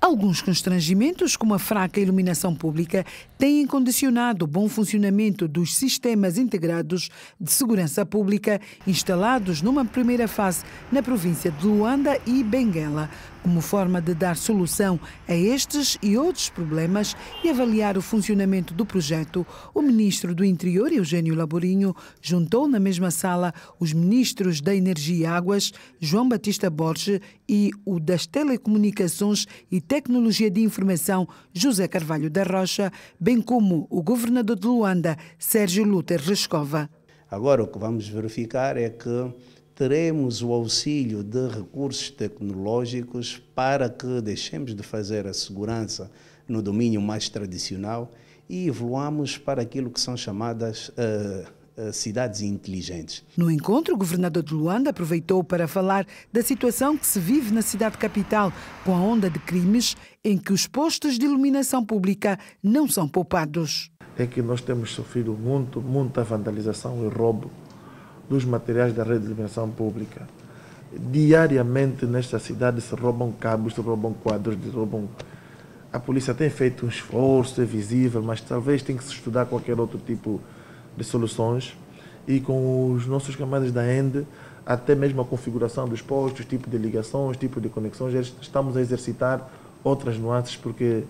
Alguns constrangimentos, como a fraca iluminação pública, têm condicionado o bom funcionamento dos sistemas integrados de segurança pública instalados numa primeira fase na província de Luanda e Benguela, como forma de dar solução a estes e outros problemas e avaliar o funcionamento do projeto, o ministro do Interior, Eugênio Laborinho, juntou na mesma sala os ministros da Energia e Águas, João Batista Borges, e o das Telecomunicações e Tecnologia de Informação, José Carvalho da Rocha, bem como o governador de Luanda, Sérgio Luter Rescova. Agora, o que vamos verificar é que teremos o auxílio de recursos tecnológicos para que deixemos de fazer a segurança no domínio mais tradicional e evoluamos para aquilo que são chamadas uh, cidades inteligentes. No encontro, o governador de Luanda aproveitou para falar da situação que se vive na cidade capital, com a onda de crimes em que os postos de iluminação pública não são poupados. É que nós temos sofrido muito, muita vandalização e roubo dos materiais da rede de iluminação pública. Diariamente nesta cidade se roubam cabos, se roubam quadros, se roubam. A polícia tem feito um esforço, é visível, mas talvez tenha que se estudar qualquer outro tipo de soluções. E com os nossos camadas da ENDE, até mesmo a configuração dos postos, tipo de ligações, tipo de conexões, estamos a exercitar outras nuances, porque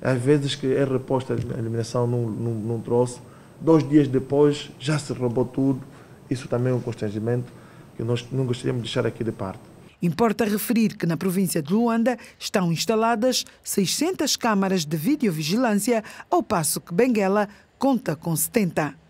às vezes que é reposta a eliminação num, num, num troço, dois dias depois já se roubou tudo isso também é um constrangimento que nós não gostaríamos de deixar aqui de parte. Importa referir que na província de Luanda estão instaladas 600 câmaras de videovigilância, ao passo que Benguela conta com 70.